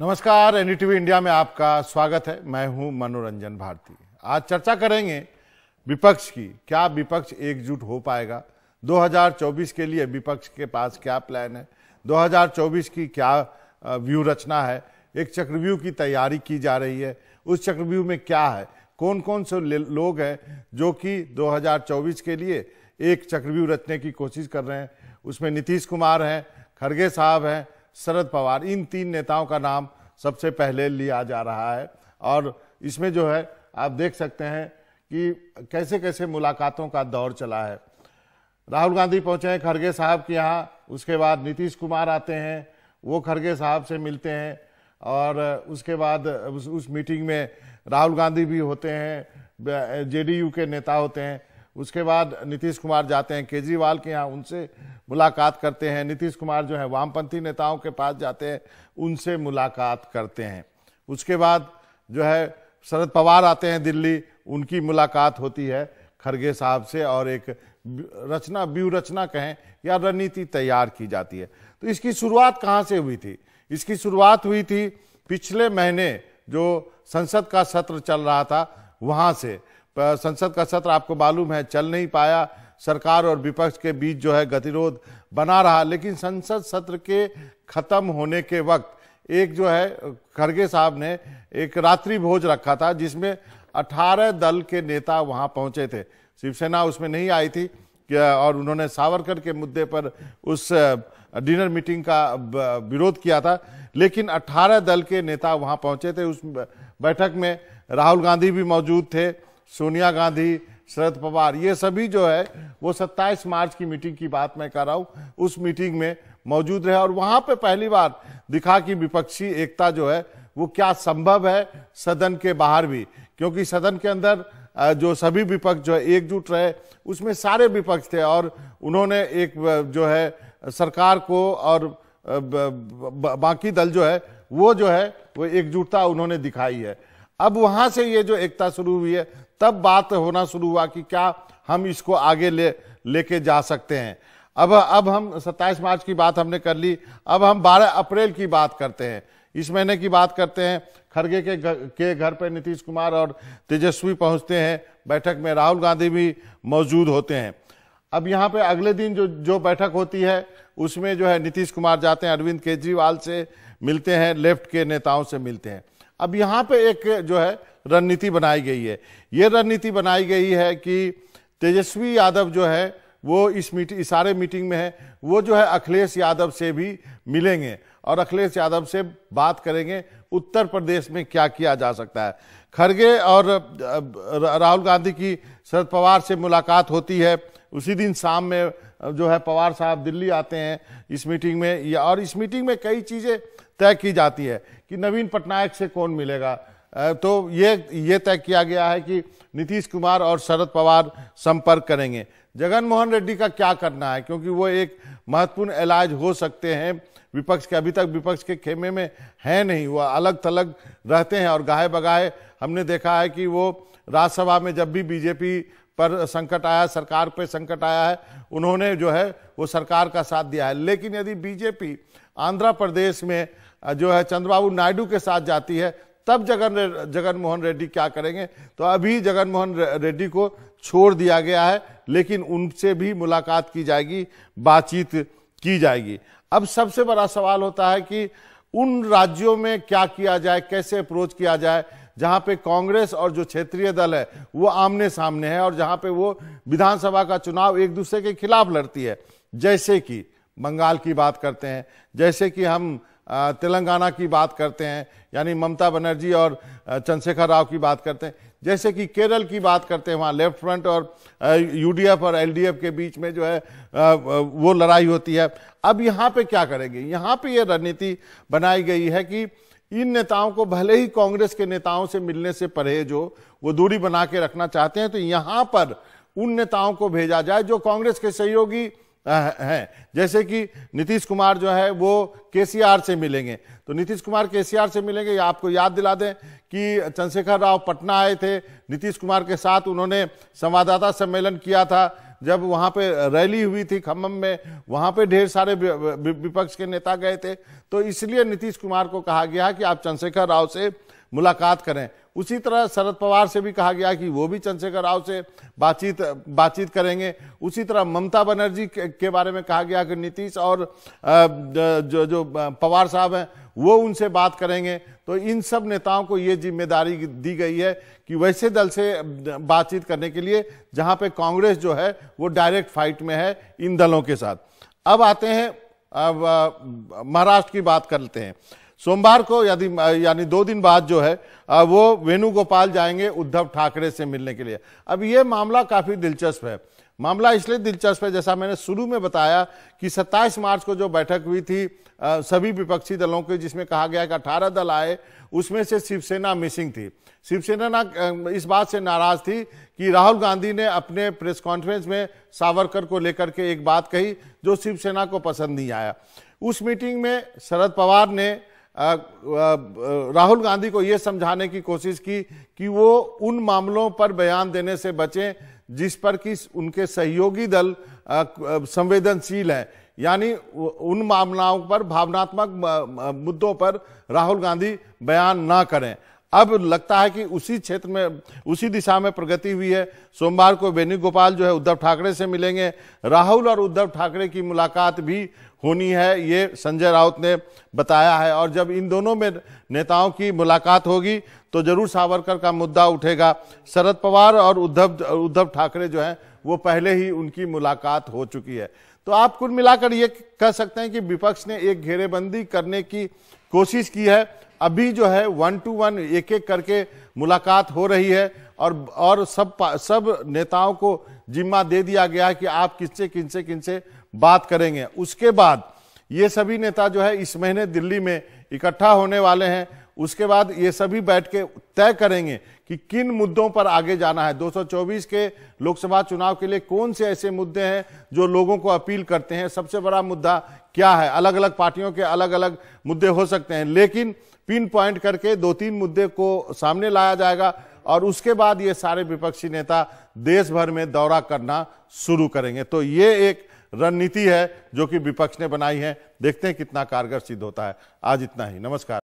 नमस्कार NDTV India e में आपका स्वागत है मैं हूं मनोरंजन भारती आज चर्चा करेंगे विपक्ष की क्या विपक्ष एकजुट हो पाएगा 2024 के लिए विपक्ष के पास क्या प्लान है 2024 की क्या व्यू रचना है एक चक्रव्यूह की तैयारी की जा रही है उस चक्रव्यूह में क्या है कौन कौन से लोग हैं जो कि 2024 के लिए एक चक्रव्यूह रचने की कोशिश कर रहे हैं उसमें नीतीश कुमार हैं खड़गे साहब हैं शरद पवार इन तीन नेताओं का नाम सबसे पहले लिया जा रहा है और इसमें जो है आप देख सकते हैं कि कैसे कैसे मुलाकातों का दौर चला है राहुल गांधी पहुंचे हैं खड़गे साहब के यहाँ उसके बाद नीतीश कुमार आते हैं वो खड़गे साहब से मिलते हैं और उसके बाद उस, उस मीटिंग में राहुल गांधी भी होते हैं जेडीयू के नेता होते हैं उसके बाद नीतीश कुमार जाते हैं केजरीवाल के यहाँ उनसे मुलाकात करते हैं नीतीश कुमार जो है वामपंथी नेताओं के पास जाते हैं उनसे मुलाकात करते हैं उसके बाद जो है शरद पवार आते हैं दिल्ली उनकी मुलाकात होती है खरगे साहब से और एक रचना व्यूरचना कहें या रणनीति तैयार की जाती है तो इसकी शुरुआत कहाँ से हुई थी इसकी शुरुआत हुई थी पिछले महीने जो संसद का सत्र चल रहा था वहाँ से संसद का सत्र आपको मालूम है चल नहीं पाया सरकार और विपक्ष के बीच जो है गतिरोध बना रहा लेकिन संसद सत्र के खत्म होने के वक्त एक जो है खड़गे साहब ने एक रात्रि भोज रखा था जिसमें 18 दल के नेता वहां पहुंचे थे शिवसेना उसमें नहीं आई थी और उन्होंने सावरकर के मुद्दे पर उस डिनर मीटिंग का विरोध किया था लेकिन 18 दल के नेता वहां पहुंचे थे उस बैठक में राहुल गांधी भी मौजूद थे सोनिया गांधी शरद पवार ये सभी जो है वो 27 मार्च की मीटिंग की बात मैं कर रहा हूँ उस मीटिंग में मौजूद रहे और वहां पे पहली बार दिखा कि विपक्षी एकता जो है वो क्या संभव है सदन के बाहर भी क्योंकि सदन के अंदर जो सभी विपक्ष जो है एकजुट रहे उसमें सारे विपक्ष थे और उन्होंने एक जो है सरकार को और बाकी दल जो है वो जो है वो एकजुटता उन्होंने दिखाई है अब वहां से ये जो एकता शुरू हुई है तब बात होना शुरू हुआ कि क्या हम इसको आगे ले लेके जा सकते हैं अब अब हम 27 मार्च की बात हमने कर ली अब हम 12 अप्रैल की बात करते हैं इस महीने की बात करते हैं खड़गे के के घर पर नीतीश कुमार और तेजस्वी पहुंचते हैं बैठक में राहुल गांधी भी मौजूद होते हैं अब यहाँ पे अगले दिन जो जो बैठक होती है उसमें जो है नीतीश कुमार जाते हैं अरविंद केजरीवाल से मिलते हैं लेफ्ट के नेताओं से मिलते हैं अब यहाँ पे एक जो है रणनीति बनाई गई है ये रणनीति बनाई गई है कि तेजस्वी यादव जो है वो इस मीटिंग इस सारे मीटिंग में है वो जो है अखिलेश यादव से भी मिलेंगे और अखिलेश यादव से बात करेंगे उत्तर प्रदेश में क्या किया जा सकता है खड़गे और राहुल गांधी की शरद पवार से मुलाकात होती है उसी दिन शाम में जो है पवार साहब दिल्ली आते हैं इस मीटिंग में और इस मीटिंग में कई चीज़ें तय की जाती है कि नवीन पटनायक से कौन मिलेगा तो ये ये तय किया गया है कि नीतीश कुमार और शरद पवार संपर्क करेंगे जगन मोहन रेड्डी का क्या करना है क्योंकि वो एक महत्वपूर्ण इलाज हो सकते हैं विपक्ष के अभी तक विपक्ष के खेमे में है नहीं वह अलग थलग रहते हैं और गाहे बगाहे हमने देखा है कि वो राज्यसभा में जब भी बीजेपी पर संकट आया सरकार पर संकट आया है उन्होंने जो है वो सरकार का साथ दिया है लेकिन यदि बीजेपी आंध्र प्रदेश में जो है चंद्रबाबू नायडू के साथ जाती है तब जगन जगनमोहन रेड्डी क्या करेंगे तो अभी जगनमोहन रेड्डी को छोड़ दिया गया है लेकिन उनसे भी मुलाकात की जाएगी बातचीत की जाएगी अब सबसे बड़ा सवाल होता है कि उन राज्यों में क्या किया जाए कैसे अप्रोच किया जाए जहां पे कांग्रेस और जो क्षेत्रीय दल है वो आमने सामने है और जहां पे वो विधानसभा का चुनाव एक दूसरे के खिलाफ लड़ती है जैसे कि बंगाल की बात करते हैं जैसे कि हम तेलंगाना की बात करते हैं यानी ममता बनर्जी और चंद्रशेखर राव की बात करते हैं जैसे कि केरल की बात करते हैं वहाँ लेफ्ट फ्रंट और यूडीएफ और एलडीएफ के बीच में जो है वो लड़ाई होती है अब यहाँ पे क्या करेंगे यहाँ पे ये रणनीति बनाई गई है कि इन नेताओं को भले ही कांग्रेस के नेताओं से मिलने से परहेज हो वो दूरी बना के रखना चाहते हैं तो यहाँ पर उन नेताओं को भेजा जाए जो कांग्रेस के सहयोगी हैं जैसे कि नीतीश कुमार जो है वो केसीआर से मिलेंगे तो नीतीश कुमार केसीआर से मिलेंगे या आपको याद दिला दें कि चंद्रशेखर राव पटना आए थे नीतीश कुमार के साथ उन्होंने संवाददाता सम्मेलन किया था जब वहाँ पे रैली हुई थी खम्भम में वहाँ पे ढेर सारे विपक्ष के नेता गए थे तो इसलिए नीतीश कुमार को कहा गया कि आप चंद्रशेखर राव से मुलाकात करें उसी तरह शरद पवार से भी कहा गया कि वो भी चंद्रशेखर राव से बातचीत बातचीत करेंगे उसी तरह ममता बनर्जी के बारे में कहा गया कि नीतीश और जो जो पवार साहब हैं वो उनसे बात करेंगे तो इन सब नेताओं को ये जिम्मेदारी दी गई है कि वैसे दल से बातचीत करने के लिए जहां पे कांग्रेस जो है वो डायरेक्ट फाइट में है इन दलों के साथ अब आते हैं महाराष्ट्र की बात करते हैं सोमवार को यदि यानी दो दिन बाद जो है वो वेणुगोपाल जाएंगे उद्धव ठाकरे से मिलने के लिए अब ये मामला काफ़ी दिलचस्प है मामला इसलिए दिलचस्प है जैसा मैंने शुरू में बताया कि 27 मार्च को जो बैठक हुई थी सभी विपक्षी दलों के जिसमें कहा गया कि अठारह दल आए उसमें से शिवसेना मिसिंग थी शिवसेना ना इस बात से नाराज थी कि राहुल गांधी ने अपने प्रेस कॉन्फ्रेंस में सावरकर को लेकर के एक बात कही जो शिवसेना को पसंद नहीं आया उस मीटिंग में शरद पवार ने राहुल गांधी को ये समझाने की कोशिश की कि वो उन मामलों पर बयान देने से बचें जिस पर कि उनके सहयोगी दल संवेदनशील हैं यानी उन मामलाओं पर भावनात्मक मुद्दों पर राहुल गांधी बयान ना करें अब लगता है कि उसी क्षेत्र में उसी दिशा में प्रगति हुई है सोमवार को वेणुगोपाल जो है उद्धव ठाकरे से मिलेंगे राहुल और उद्धव ठाकरे की मुलाकात भी होनी है ये संजय राउत ने बताया है और जब इन दोनों में नेताओं की मुलाकात होगी तो जरूर सावरकर का मुद्दा उठेगा शरद पवार और उद्धव उद्धव ठाकरे जो हैं वो पहले ही उनकी मुलाकात हो चुकी है तो आप कुल मिलाकर ये कह सकते हैं कि विपक्ष ने एक घेरेबंदी करने की कोशिश की है अभी जो है वन टू वन एक एक करके मुलाकात हो रही है और और सब सब नेताओं को जिम्मा दे दिया गया है कि आप किनसे किनसे किनसे बात करेंगे उसके बाद ये सभी नेता जो है इस महीने दिल्ली में इकट्ठा होने वाले हैं उसके बाद ये सभी बैठ के तय करेंगे कि किन मुद्दों पर आगे जाना है 224 के लोकसभा चुनाव के लिए कौन से ऐसे मुद्दे हैं जो लोगों को अपील करते हैं सबसे बड़ा मुद्दा क्या है अलग अलग पार्टियों के अलग अलग मुद्दे हो सकते हैं लेकिन पिन पॉइंट करके दो तीन मुद्दे को सामने लाया जाएगा और उसके बाद ये सारे विपक्षी नेता देश भर में दौरा करना शुरू करेंगे तो ये एक रणनीति है जो कि विपक्ष ने बनाई है देखते हैं कितना कारगर सिद्ध होता है आज इतना ही नमस्कार